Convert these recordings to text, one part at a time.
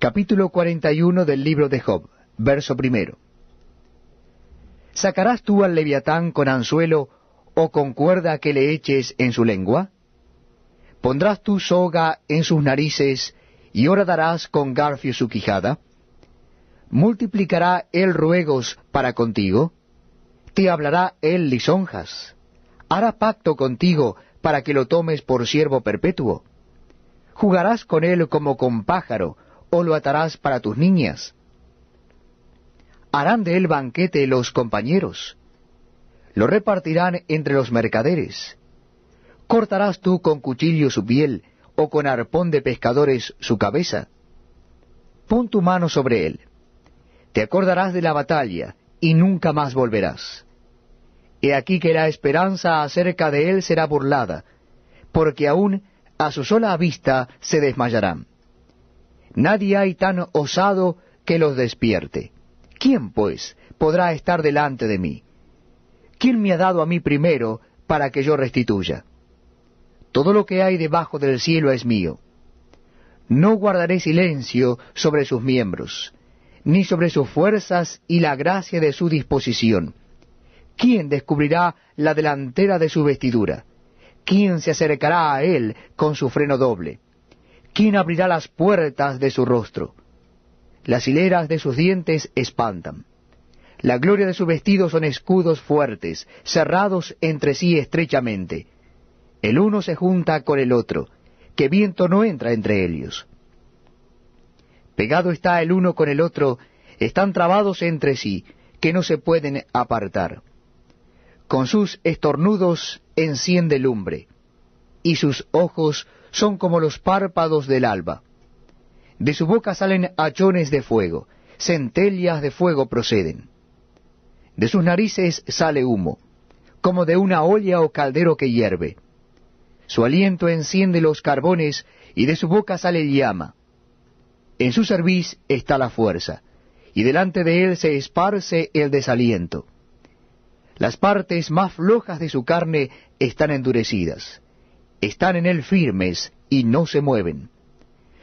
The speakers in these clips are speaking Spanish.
capítulo 41 del libro de Job, verso primero. ¿Sacarás tú al leviatán con anzuelo o con cuerda que le eches en su lengua? ¿Pondrás tu soga en sus narices y darás con garfio su quijada? ¿Multiplicará él ruegos para contigo? ¿Te hablará él lisonjas? ¿Hará pacto contigo para que lo tomes por siervo perpetuo? ¿Jugarás con él como con pájaro? o lo atarás para tus niñas. Harán de él banquete los compañeros, lo repartirán entre los mercaderes. Cortarás tú con cuchillo su piel, o con arpón de pescadores su cabeza. Pon tu mano sobre él. Te acordarás de la batalla, y nunca más volverás. He aquí que la esperanza acerca de él será burlada, porque aún a su sola vista se desmayarán. Nadie hay tan osado que los despierte. ¿Quién, pues, podrá estar delante de mí? ¿Quién me ha dado a mí primero para que yo restituya? Todo lo que hay debajo del cielo es mío. No guardaré silencio sobre sus miembros, ni sobre sus fuerzas y la gracia de su disposición. ¿Quién descubrirá la delantera de su vestidura? ¿Quién se acercará a él con su freno doble? ¿Quién abrirá las puertas de su rostro? Las hileras de sus dientes espantan. La gloria de su vestido son escudos fuertes, cerrados entre sí estrechamente. El uno se junta con el otro, que viento no entra entre ellos. Pegado está el uno con el otro, están trabados entre sí, que no se pueden apartar. Con sus estornudos enciende lumbre, y sus ojos son como los párpados del alba. De su boca salen hachones de fuego, centellas de fuego proceden. De sus narices sale humo, como de una olla o caldero que hierve. Su aliento enciende los carbones y de su boca sale llama. En su cerviz está la fuerza, y delante de él se esparce el desaliento. Las partes más flojas de su carne están endurecidas están en él firmes y no se mueven.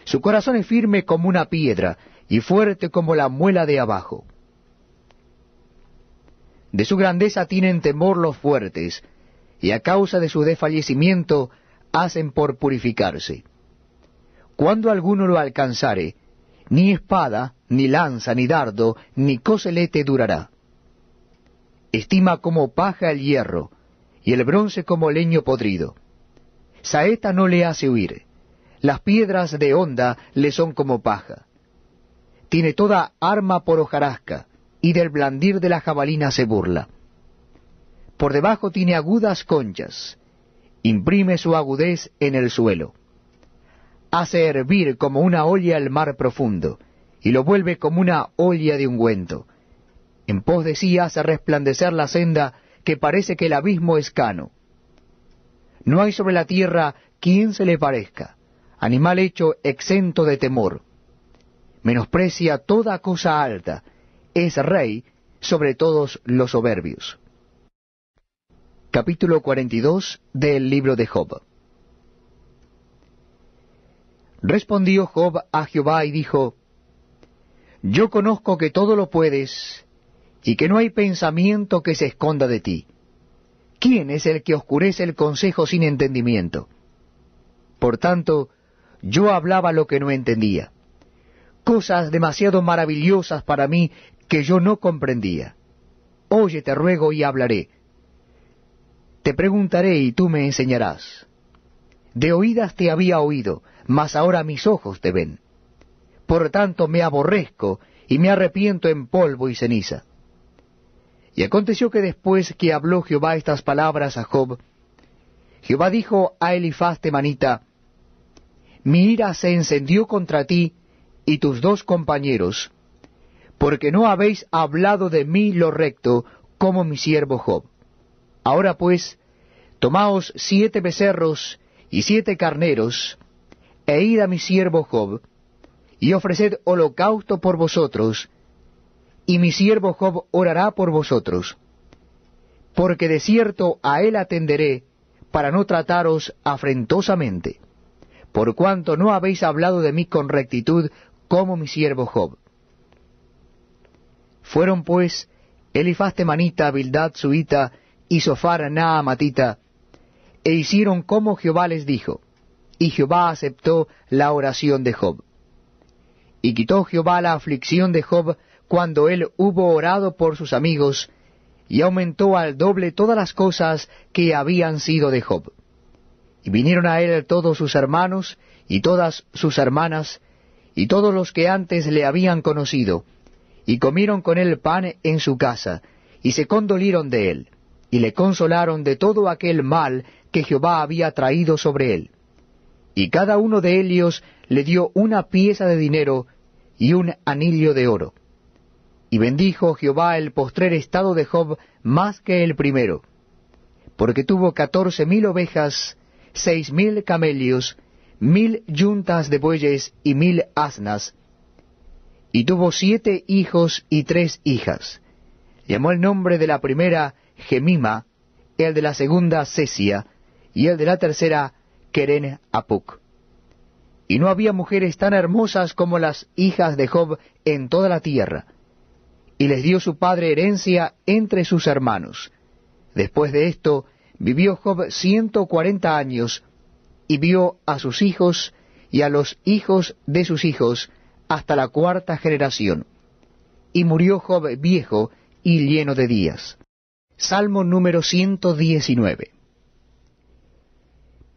Su corazón es firme como una piedra y fuerte como la muela de abajo. De su grandeza tienen temor los fuertes, y a causa de su desfallecimiento hacen por purificarse. Cuando alguno lo alcanzare, ni espada, ni lanza, ni dardo, ni coselete durará. Estima como paja el hierro, y el bronce como leño podrido. Saeta no le hace huir. Las piedras de onda le son como paja. Tiene toda arma por hojarasca, y del blandir de la jabalina se burla. Por debajo tiene agudas conchas. Imprime su agudez en el suelo. Hace hervir como una olla el mar profundo, y lo vuelve como una olla de ungüento. En pos de sí hace resplandecer la senda que parece que el abismo es cano no hay sobre la tierra quien se le parezca, animal hecho exento de temor. Menosprecia toda cosa alta, es rey sobre todos los soberbios. Capítulo 42 del libro de Job. Respondió Job a Jehová y dijo, Yo conozco que todo lo puedes, y que no hay pensamiento que se esconda de ti. ¿Quién es el que oscurece el consejo sin entendimiento? Por tanto, yo hablaba lo que no entendía, cosas demasiado maravillosas para mí que yo no comprendía. Oye, te ruego, y hablaré. Te preguntaré y tú me enseñarás. De oídas te había oído, mas ahora mis ojos te ven. Por tanto me aborrezco y me arrepiento en polvo y ceniza. Y aconteció que después que habló Jehová estas palabras a Job, Jehová dijo a Elifaz temanita, Mi ira se encendió contra ti y tus dos compañeros, porque no habéis hablado de mí lo recto como mi siervo Job. Ahora pues, tomaos siete becerros y siete carneros, e id a mi siervo Job, y ofreced holocausto por vosotros, y mi siervo Job orará por vosotros, porque de cierto a él atenderé para no trataros afrentosamente, por cuanto no habéis hablado de mí con rectitud como mi siervo Job. Fueron pues Elifaz temanita, Bildad suita y Sofar naamatita, e hicieron como Jehová les dijo, y Jehová aceptó la oración de Job. Y quitó Jehová la aflicción de Job cuando él hubo orado por sus amigos, y aumentó al doble todas las cosas que habían sido de Job. Y vinieron a él todos sus hermanos, y todas sus hermanas, y todos los que antes le habían conocido, y comieron con él pan en su casa, y se condolieron de él, y le consolaron de todo aquel mal que Jehová había traído sobre él. Y cada uno de ellos le dio una pieza de dinero y un anillo de oro. Y bendijo Jehová el postrer estado de Job más que el primero, porque tuvo catorce mil ovejas, seis mil camelios, mil yuntas de bueyes y mil asnas, y tuvo siete hijos y tres hijas. Llamó el nombre de la primera Gemima, el de la segunda Cesia, y el de la tercera Keren Apuk. Y no había mujeres tan hermosas como las hijas de Job en toda la tierra, y les dio su padre herencia entre sus hermanos. Después de esto, vivió Job ciento cuarenta años, y vio a sus hijos y a los hijos de sus hijos hasta la cuarta generación. Y murió Job viejo y lleno de días. Salmo número 119.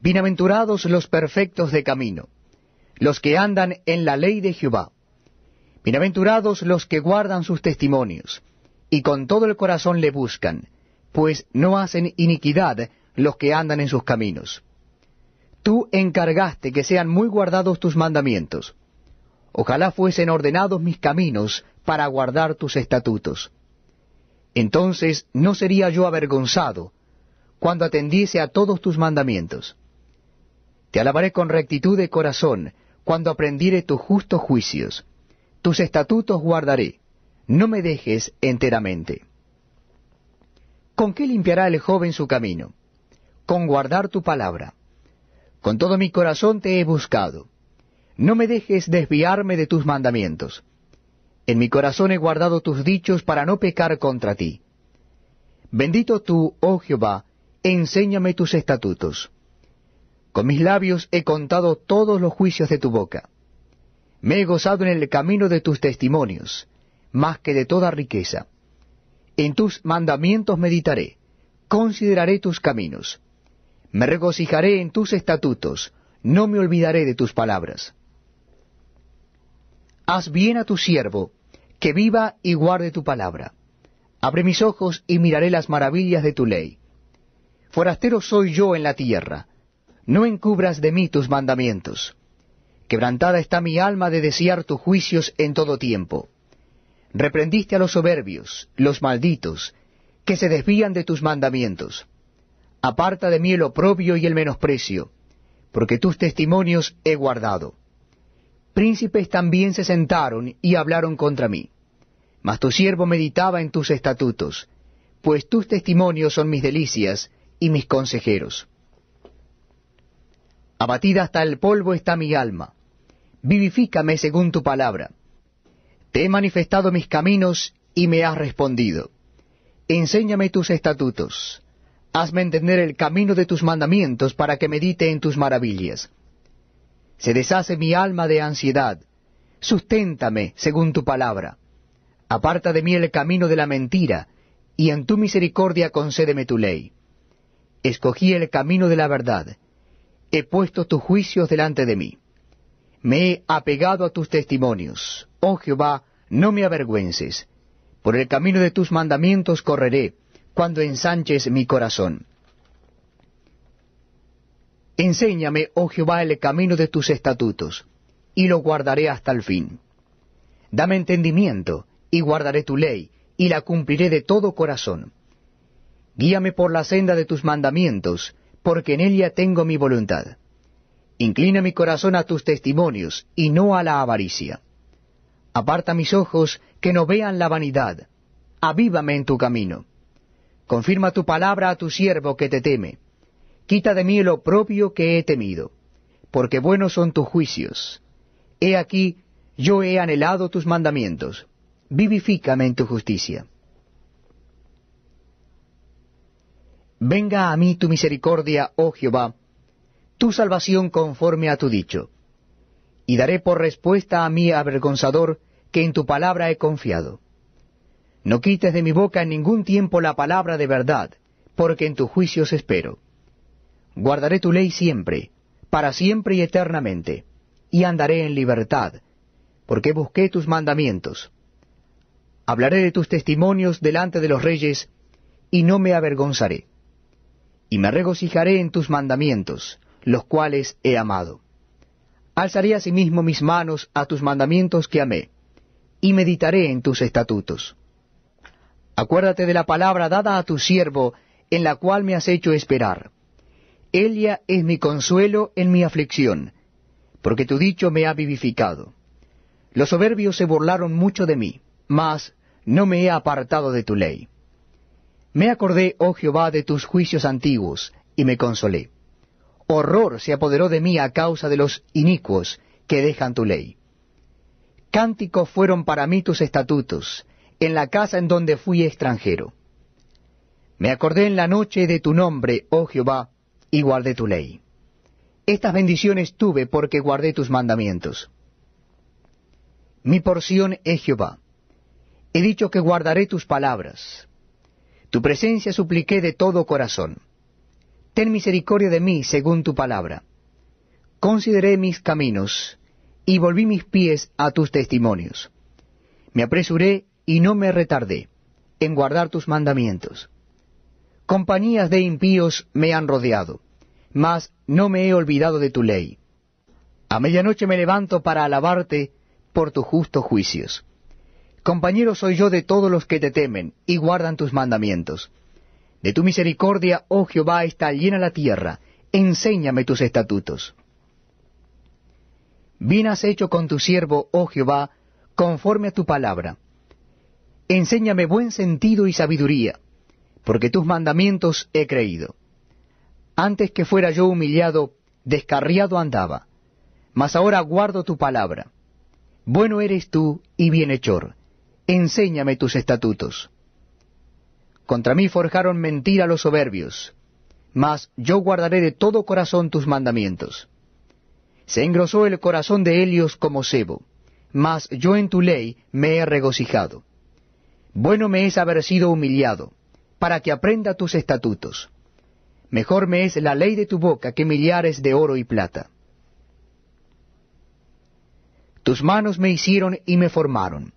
Bienaventurados los perfectos de camino, los que andan en la ley de Jehová. Bienaventurados los que guardan sus testimonios, y con todo el corazón le buscan, pues no hacen iniquidad los que andan en sus caminos. Tú encargaste que sean muy guardados tus mandamientos. Ojalá fuesen ordenados mis caminos para guardar tus estatutos. Entonces no sería yo avergonzado cuando atendiese a todos tus mandamientos. Te alabaré con rectitud de corazón cuando aprendiere tus justos juicios tus estatutos guardaré, no me dejes enteramente. ¿Con qué limpiará el joven su camino? Con guardar tu palabra. Con todo mi corazón te he buscado. No me dejes desviarme de tus mandamientos. En mi corazón he guardado tus dichos para no pecar contra ti. Bendito tú, oh Jehová, enséñame tus estatutos. Con mis labios he contado todos los juicios de tu boca. Me he gozado en el camino de tus testimonios, más que de toda riqueza. En tus mandamientos meditaré, consideraré tus caminos. Me regocijaré en tus estatutos, no me olvidaré de tus palabras. Haz bien a tu siervo, que viva y guarde tu palabra. Abre mis ojos y miraré las maravillas de tu ley. Forastero soy yo en la tierra, no encubras de mí tus mandamientos. Quebrantada está mi alma de desear tus juicios en todo tiempo. Reprendiste a los soberbios, los malditos, que se desvían de tus mandamientos. Aparta de mí el oprobio y el menosprecio, porque tus testimonios he guardado. Príncipes también se sentaron y hablaron contra mí. Mas tu siervo meditaba en tus estatutos, pues tus testimonios son mis delicias y mis consejeros. Abatida hasta el polvo está mi alma vivifícame según tu palabra. Te he manifestado mis caminos y me has respondido. Enséñame tus estatutos. Hazme entender el camino de tus mandamientos para que medite en tus maravillas. Se deshace mi alma de ansiedad. Susténtame según tu palabra. Aparta de mí el camino de la mentira, y en tu misericordia concédeme tu ley. Escogí el camino de la verdad. He puesto tus juicios delante de mí me he apegado a tus testimonios. Oh Jehová, no me avergüences. Por el camino de tus mandamientos correré, cuando ensanches mi corazón. Enséñame, oh Jehová, el camino de tus estatutos, y lo guardaré hasta el fin. Dame entendimiento, y guardaré tu ley, y la cumpliré de todo corazón. Guíame por la senda de tus mandamientos, porque en ella tengo mi voluntad. Inclina mi corazón a tus testimonios y no a la avaricia. Aparta mis ojos que no vean la vanidad. Avívame en tu camino. Confirma tu palabra a tu siervo que te teme. Quita de mí lo propio que he temido, porque buenos son tus juicios. He aquí, yo he anhelado tus mandamientos. Vivifícame en tu justicia. Venga a mí tu misericordia, oh Jehová, tu salvación conforme a tu dicho. Y daré por respuesta a mí, avergonzador, que en tu palabra he confiado. No quites de mi boca en ningún tiempo la palabra de verdad, porque en tus juicios espero. Guardaré tu ley siempre, para siempre y eternamente, y andaré en libertad, porque busqué tus mandamientos. Hablaré de tus testimonios delante de los reyes, y no me avergonzaré. Y me regocijaré en tus mandamientos los cuales he amado. Alzaré asimismo mis manos a tus mandamientos que amé, y meditaré en tus estatutos. Acuérdate de la palabra dada a tu siervo, en la cual me has hecho esperar. Ella es mi consuelo en mi aflicción, porque tu dicho me ha vivificado. Los soberbios se burlaron mucho de mí, mas no me he apartado de tu ley. Me acordé, oh Jehová, de tus juicios antiguos, y me consolé. Horror se apoderó de mí a causa de los inicuos que dejan tu ley. Cánticos fueron para mí tus estatutos, en la casa en donde fui extranjero. Me acordé en la noche de tu nombre, oh Jehová, y guardé tu ley. Estas bendiciones tuve porque guardé tus mandamientos. Mi porción es Jehová. He dicho que guardaré tus palabras. Tu presencia supliqué de todo corazón. Ten misericordia de mí según tu palabra. Consideré mis caminos, y volví mis pies a tus testimonios. Me apresuré y no me retardé en guardar tus mandamientos. Compañías de impíos me han rodeado, mas no me he olvidado de tu ley. A medianoche me levanto para alabarte por tus justos juicios. Compañero soy yo de todos los que te temen y guardan tus mandamientos. De tu misericordia, oh Jehová, está llena la tierra, enséñame tus estatutos. Bien has hecho con tu siervo, oh Jehová, conforme a tu palabra. Enséñame buen sentido y sabiduría, porque tus mandamientos he creído. Antes que fuera yo humillado, descarriado andaba, mas ahora guardo tu palabra. Bueno eres tú y bienhechor, enséñame tus estatutos. Contra mí forjaron mentira los soberbios, mas yo guardaré de todo corazón tus mandamientos. Se engrosó el corazón de Helios como cebo, mas yo en tu ley me he regocijado. Bueno me es haber sido humillado, para que aprenda tus estatutos. Mejor me es la ley de tu boca que millares de oro y plata. Tus manos me hicieron y me formaron.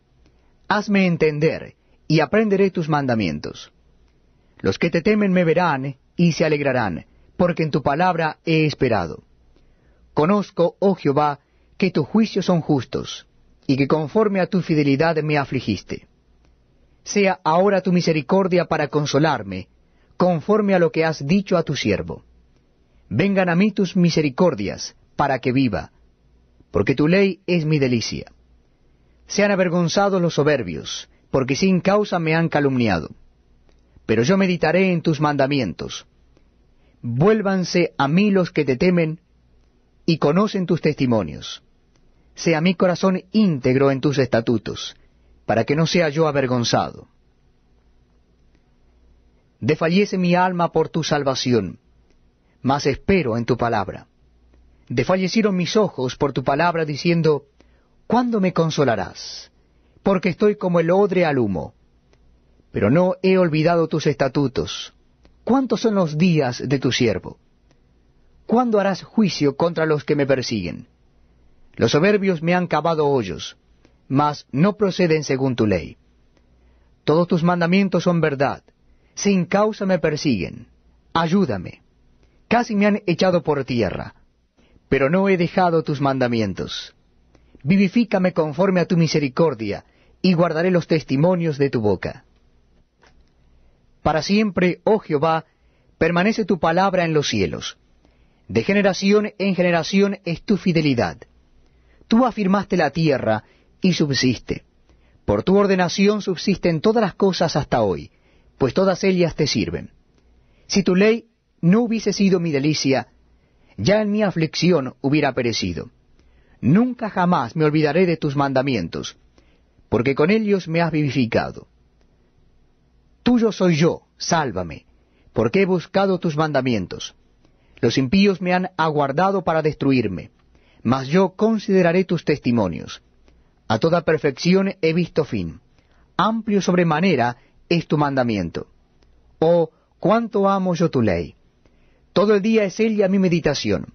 Hazme entender, y aprenderé tus mandamientos. Los que te temen me verán y se alegrarán, porque en tu palabra he esperado. Conozco, oh Jehová, que tus juicios son justos, y que conforme a tu fidelidad me afligiste. Sea ahora tu misericordia para consolarme, conforme a lo que has dicho a tu siervo. Vengan a mí tus misericordias, para que viva, porque tu ley es mi delicia. Sean avergonzados los soberbios, porque sin causa me han calumniado pero yo meditaré en tus mandamientos. Vuélvanse a mí los que te temen y conocen tus testimonios. Sea mi corazón íntegro en tus estatutos, para que no sea yo avergonzado. Defallece mi alma por tu salvación, mas espero en tu palabra. Defallecieron mis ojos por tu palabra diciendo, ¿Cuándo me consolarás? Porque estoy como el odre al humo pero no he olvidado tus estatutos. ¿Cuántos son los días de tu siervo? ¿Cuándo harás juicio contra los que me persiguen? Los soberbios me han cavado hoyos, mas no proceden según tu ley. Todos tus mandamientos son verdad, sin causa me persiguen. Ayúdame. Casi me han echado por tierra, pero no he dejado tus mandamientos. Vivifícame conforme a tu misericordia, y guardaré los testimonios de tu boca. Para siempre, oh Jehová, permanece tu palabra en los cielos. De generación en generación es tu fidelidad. Tú afirmaste la tierra y subsiste. Por tu ordenación subsisten todas las cosas hasta hoy, pues todas ellas te sirven. Si tu ley no hubiese sido mi delicia, ya en mi aflicción hubiera perecido. Nunca jamás me olvidaré de tus mandamientos, porque con ellos me has vivificado. Tuyo soy yo, sálvame, porque he buscado tus mandamientos. Los impíos me han aguardado para destruirme, mas yo consideraré tus testimonios. A toda perfección he visto fin. Amplio sobremanera es tu mandamiento. Oh, cuánto amo yo tu ley. Todo el día es ella mi meditación.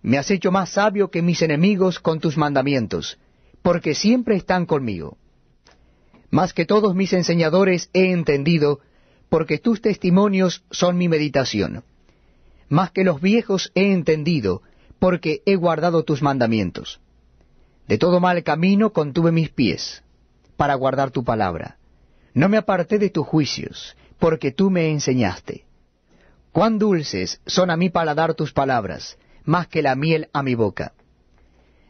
Me has hecho más sabio que mis enemigos con tus mandamientos, porque siempre están conmigo. Más que todos mis enseñadores he entendido, porque tus testimonios son mi meditación. Más que los viejos he entendido, porque he guardado tus mandamientos. De todo mal camino contuve mis pies, para guardar tu palabra. No me aparté de tus juicios, porque tú me enseñaste. Cuán dulces son a mi paladar tus palabras, más que la miel a mi boca.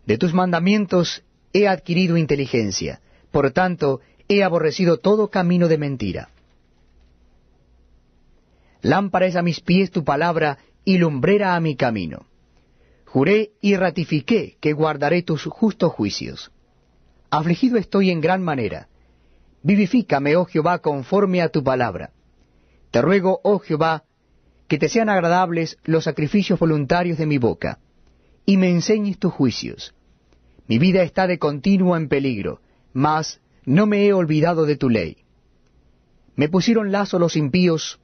De tus mandamientos he adquirido inteligencia, por tanto he aborrecido todo camino de mentira. Lámpara es a mis pies tu palabra y lumbrera a mi camino. Juré y ratifiqué que guardaré tus justos juicios. Afligido estoy en gran manera. Vivifícame, oh Jehová, conforme a tu palabra. Te ruego, oh Jehová, que te sean agradables los sacrificios voluntarios de mi boca, y me enseñes tus juicios. Mi vida está de continuo en peligro, mas no me he olvidado de tu ley. Me pusieron lazo los impíos,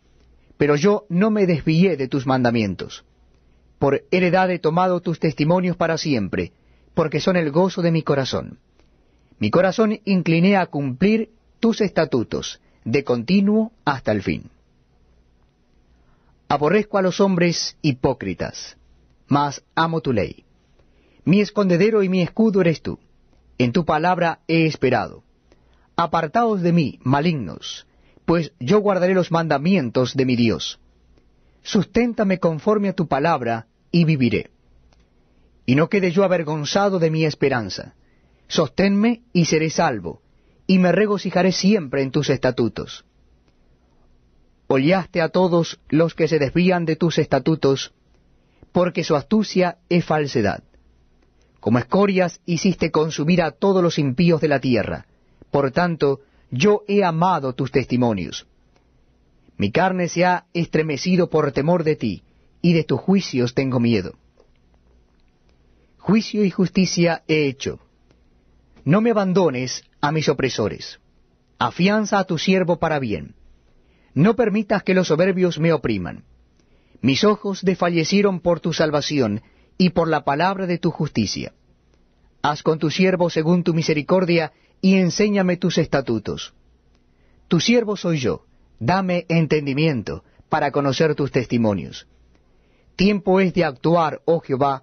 pero yo no me desvié de tus mandamientos. Por heredad he tomado tus testimonios para siempre, porque son el gozo de mi corazón. Mi corazón incliné a cumplir tus estatutos, de continuo hasta el fin. Aborrezco a los hombres hipócritas, mas amo tu ley. Mi escondedero y mi escudo eres tú. En tu palabra he esperado. Apartaos de mí, malignos, pues yo guardaré los mandamientos de mi Dios. Susténtame conforme a tu palabra, y viviré. Y no quede yo avergonzado de mi esperanza. Sosténme y seré salvo, y me regocijaré siempre en tus estatutos. Oliaste a todos los que se desvían de tus estatutos, porque su astucia es falsedad. Como escorias hiciste consumir a todos los impíos de la tierra por tanto, yo he amado tus testimonios. Mi carne se ha estremecido por temor de ti, y de tus juicios tengo miedo. Juicio y justicia he hecho. No me abandones a mis opresores. Afianza a tu siervo para bien. No permitas que los soberbios me opriman. Mis ojos desfallecieron por tu salvación y por la palabra de tu justicia. Haz con tu siervo según tu misericordia y enséñame tus estatutos. Tu siervo soy yo, dame entendimiento para conocer tus testimonios. Tiempo es de actuar, oh Jehová,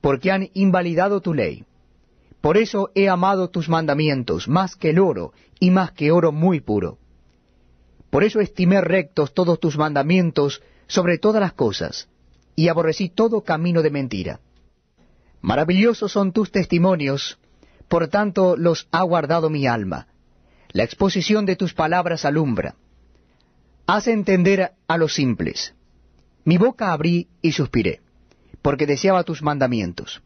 porque han invalidado tu ley. Por eso he amado tus mandamientos más que el oro y más que oro muy puro. Por eso estimé rectos todos tus mandamientos sobre todas las cosas, y aborrecí todo camino de mentira. Maravillosos son tus testimonios, por tanto los ha guardado mi alma. La exposición de tus palabras alumbra. Hace entender a los simples. Mi boca abrí y suspiré, porque deseaba tus mandamientos.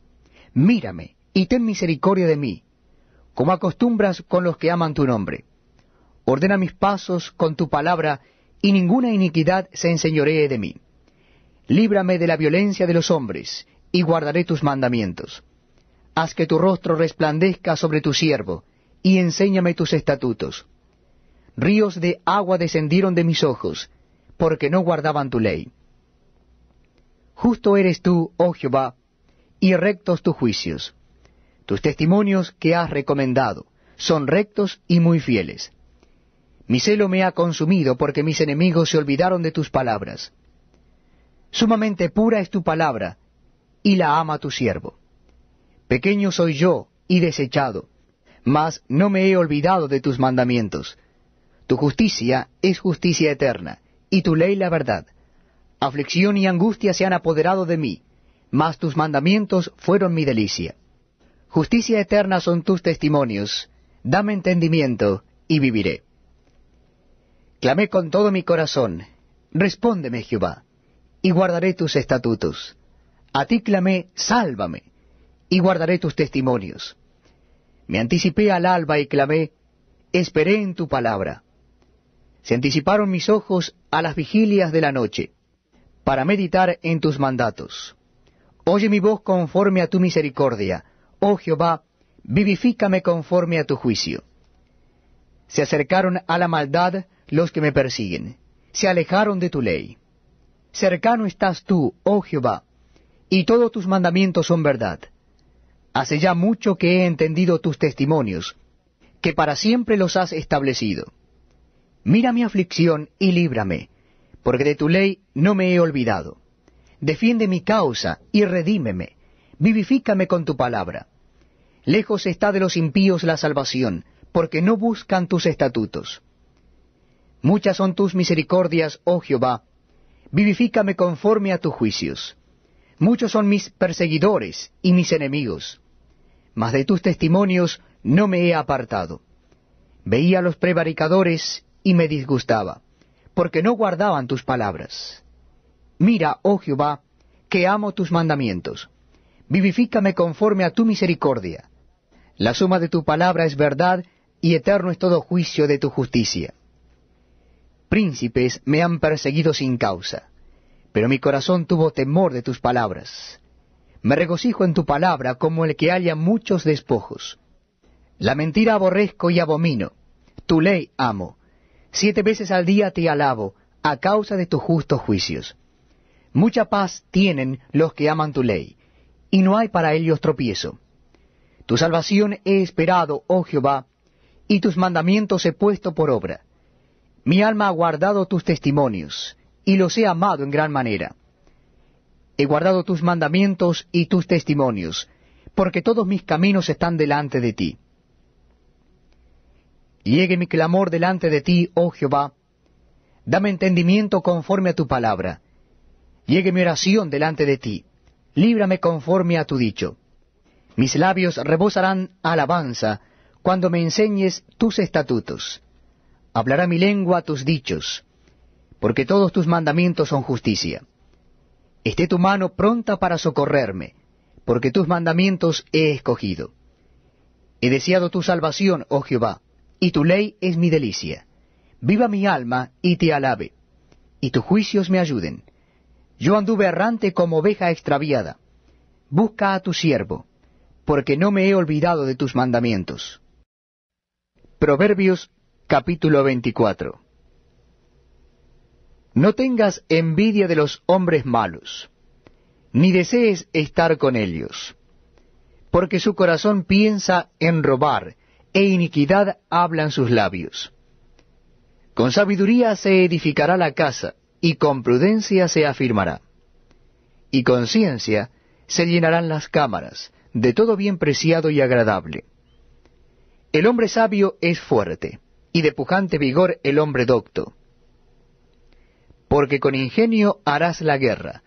Mírame y ten misericordia de mí, como acostumbras con los que aman tu nombre. Ordena mis pasos con tu palabra, y ninguna iniquidad se enseñoree de mí. Líbrame de la violencia de los hombres, y guardaré tus mandamientos. Haz que tu rostro resplandezca sobre tu siervo, y enséñame tus estatutos. Ríos de agua descendieron de mis ojos, porque no guardaban tu ley. Justo eres tú, oh Jehová, y rectos tus juicios. Tus testimonios que has recomendado son rectos y muy fieles. Mi celo me ha consumido porque mis enemigos se olvidaron de tus palabras. Sumamente pura es tu palabra, y la ama tu siervo. Pequeño soy yo y desechado, mas no me he olvidado de tus mandamientos. Tu justicia es justicia eterna, y tu ley la verdad. Aflicción y angustia se han apoderado de mí, mas tus mandamientos fueron mi delicia. Justicia eterna son tus testimonios, dame entendimiento y viviré. Clamé con todo mi corazón, respóndeme Jehová, y guardaré tus estatutos. A ti clamé, sálvame y guardaré tus testimonios. Me anticipé al alba y clamé, esperé en tu palabra. Se anticiparon mis ojos a las vigilias de la noche, para meditar en tus mandatos. Oye mi voz conforme a tu misericordia, oh Jehová, vivifícame conforme a tu juicio. Se acercaron a la maldad los que me persiguen, se alejaron de tu ley. Cercano estás tú, oh Jehová, y todos tus mandamientos son verdad. Hace ya mucho que he entendido tus testimonios, que para siempre los has establecido. Mira mi aflicción y líbrame, porque de tu ley no me he olvidado. Defiende mi causa y redímeme, vivifícame con tu palabra. Lejos está de los impíos la salvación, porque no buscan tus estatutos. Muchas son tus misericordias, oh Jehová, vivifícame conforme a tus juicios. Muchos son mis perseguidores y mis enemigos mas de tus testimonios no me he apartado. Veía los prevaricadores y me disgustaba, porque no guardaban tus palabras. Mira, oh Jehová, que amo tus mandamientos. Vivifícame conforme a tu misericordia. La suma de tu palabra es verdad, y eterno es todo juicio de tu justicia. Príncipes me han perseguido sin causa, pero mi corazón tuvo temor de tus palabras. Me regocijo en tu palabra como el que halla muchos despojos. La mentira aborrezco y abomino. Tu ley amo. Siete veces al día te alabo, a causa de tus justos juicios. Mucha paz tienen los que aman tu ley, y no hay para ellos tropiezo. Tu salvación he esperado, oh Jehová, y tus mandamientos he puesto por obra. Mi alma ha guardado tus testimonios, y los he amado en gran manera he guardado tus mandamientos y tus testimonios, porque todos mis caminos están delante de ti. Llegue mi clamor delante de ti, oh Jehová, dame entendimiento conforme a tu palabra. Llegue mi oración delante de ti, líbrame conforme a tu dicho. Mis labios rebosarán alabanza cuando me enseñes tus estatutos. Hablará mi lengua tus dichos, porque todos tus mandamientos son justicia esté tu mano pronta para socorrerme, porque tus mandamientos he escogido. He deseado tu salvación, oh Jehová, y tu ley es mi delicia. Viva mi alma y te alabe, y tus juicios me ayuden. Yo anduve errante como oveja extraviada. Busca a tu siervo, porque no me he olvidado de tus mandamientos. Proverbios capítulo 24 no tengas envidia de los hombres malos, ni desees estar con ellos, porque su corazón piensa en robar, e iniquidad hablan sus labios. Con sabiduría se edificará la casa, y con prudencia se afirmará. Y con ciencia se llenarán las cámaras, de todo bien preciado y agradable. El hombre sabio es fuerte, y de pujante vigor el hombre docto porque con ingenio harás la guerra,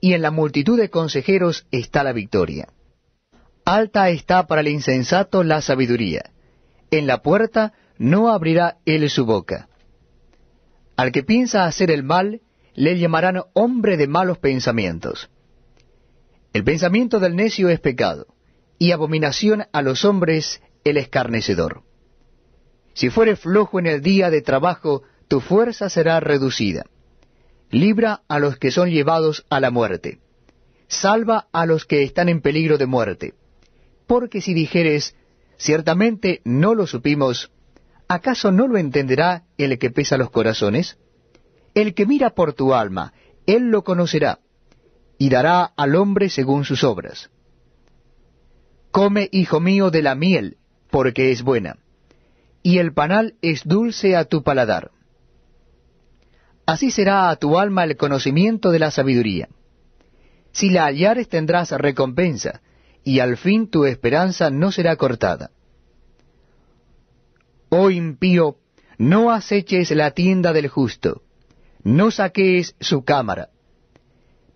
y en la multitud de consejeros está la victoria. Alta está para el insensato la sabiduría, en la puerta no abrirá él su boca. Al que piensa hacer el mal, le llamarán hombre de malos pensamientos. El pensamiento del necio es pecado, y abominación a los hombres el escarnecedor. Si fuere flojo en el día de trabajo, tu fuerza será reducida. Libra a los que son llevados a la muerte. Salva a los que están en peligro de muerte. Porque si dijeres, ciertamente no lo supimos, ¿acaso no lo entenderá el que pesa los corazones? El que mira por tu alma, él lo conocerá, y dará al hombre según sus obras. Come, hijo mío, de la miel, porque es buena, y el panal es dulce a tu paladar. Así será a tu alma el conocimiento de la sabiduría. Si la hallares tendrás recompensa, y al fin tu esperanza no será cortada. Oh impío, no aceches la tienda del justo, no saques su cámara.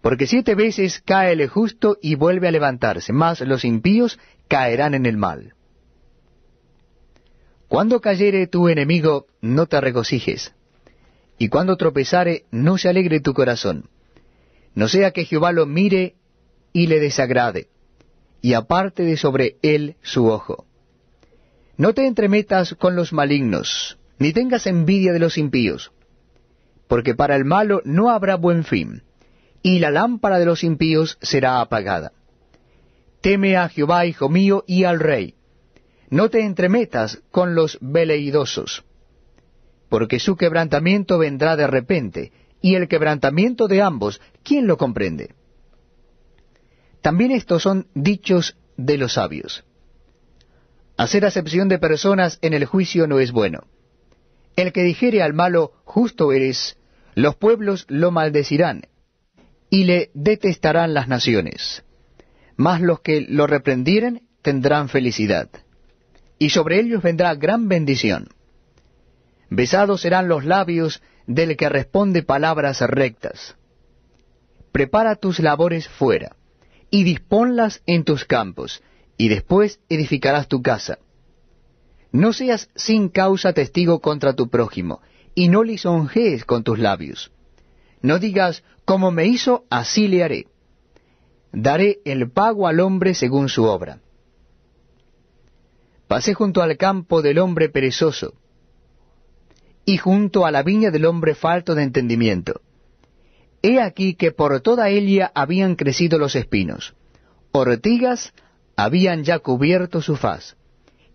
Porque siete veces cae el justo y vuelve a levantarse, mas los impíos caerán en el mal. Cuando cayere tu enemigo, no te regocijes y cuando tropezare, no se alegre tu corazón. No sea que Jehová lo mire y le desagrade, y aparte de sobre él su ojo. No te entremetas con los malignos, ni tengas envidia de los impíos, porque para el malo no habrá buen fin, y la lámpara de los impíos será apagada. Teme a Jehová, hijo mío, y al rey. No te entremetas con los veleidosos porque su quebrantamiento vendrá de repente, y el quebrantamiento de ambos, ¿quién lo comprende? También estos son dichos de los sabios. Hacer acepción de personas en el juicio no es bueno. El que dijere al malo, justo eres, los pueblos lo maldecirán, y le detestarán las naciones. Mas los que lo reprendieren tendrán felicidad, y sobre ellos vendrá gran bendición. Besados serán los labios del que responde palabras rectas. Prepara tus labores fuera, y disponlas en tus campos, y después edificarás tu casa. No seas sin causa testigo contra tu prójimo, y no lisonjees con tus labios. No digas, como me hizo, así le haré. Daré el pago al hombre según su obra. Pasé junto al campo del hombre perezoso, junto a la viña del hombre falto de entendimiento. He aquí que por toda ella habían crecido los espinos, ortigas habían ya cubierto su faz,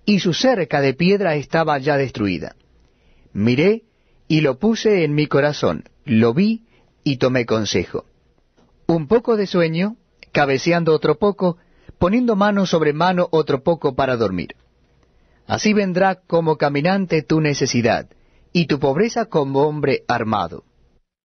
y su cerca de piedra estaba ya destruida. Miré y lo puse en mi corazón, lo vi y tomé consejo. Un poco de sueño, cabeceando otro poco, poniendo mano sobre mano otro poco para dormir. Así vendrá como caminante tu necesidad, y tu pobreza como hombre armado.